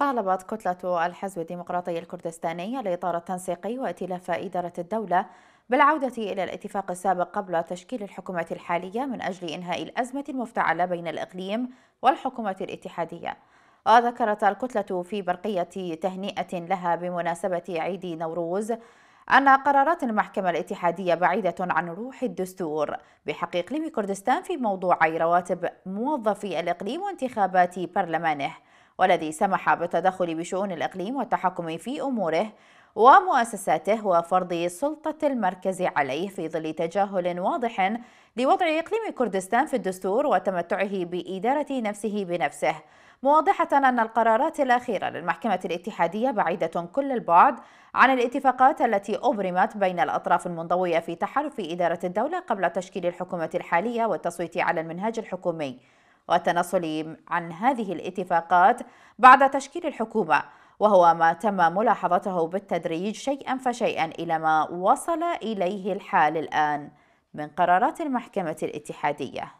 طالبت كتلة الحزب الديمقراطي الكردستاني الإطار التنسيقي وائتلاف إدارة الدولة بالعودة إلى الاتفاق السابق قبل تشكيل الحكومة الحالية من أجل إنهاء الأزمة المفتعلة بين الإقليم والحكومة الاتحادية وذكرت الكتلة في برقية تهنئة لها بمناسبة عيد نوروز أن قرارات المحكمة الاتحادية بعيدة عن روح الدستور بحق إقليم كردستان في موضوعي رواتب موظفي الإقليم وانتخابات برلمانه والذي سمح بالتدخل بشؤون الإقليم والتحكم في أموره ومؤسساته وفرض سلطة المركز عليه في ظل تجاهل واضح لوضع إقليم كردستان في الدستور وتمتعه بإدارة نفسه بنفسه مواضحة أن القرارات الأخيرة للمحكمة الاتحادية بعيدة كل البعد عن الاتفاقات التي أبرمت بين الأطراف المنضوية في تحالف إدارة الدولة قبل تشكيل الحكومة الحالية والتصويت على المنهاج الحكومي والتنصل عن هذه الاتفاقات بعد تشكيل الحكومة وهو ما تم ملاحظته بالتدريج شيئا فشيئا إلى ما وصل إليه الحال الآن من قرارات المحكمة الاتحادية